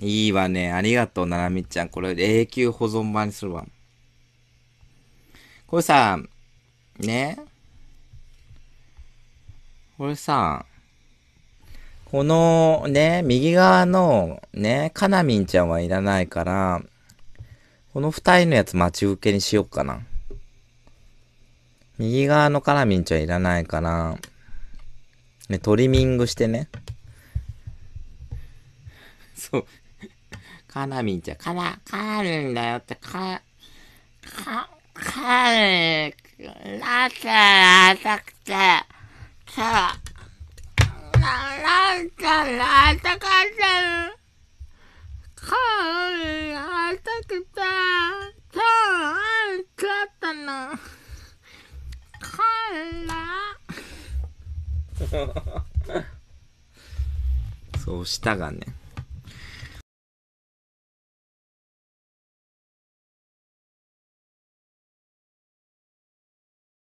いいわね。ありがとう、ななみちゃん。これ永久保存版にするわ。これさ、ね。これさ、このね、右側のね、かなみんちゃんはいらないから、この二人のやつ待ち受けにしよっかな。右側のかなみんちゃんいらないから、ね、トリミングしてね。そう。カナミンじゃ、カナ、カナるンだよって、か、か、帰る、なぜなくて、さ、な、なんてなぜかって、ルる、なぜくて、今日何食ったのルるそうしたがね。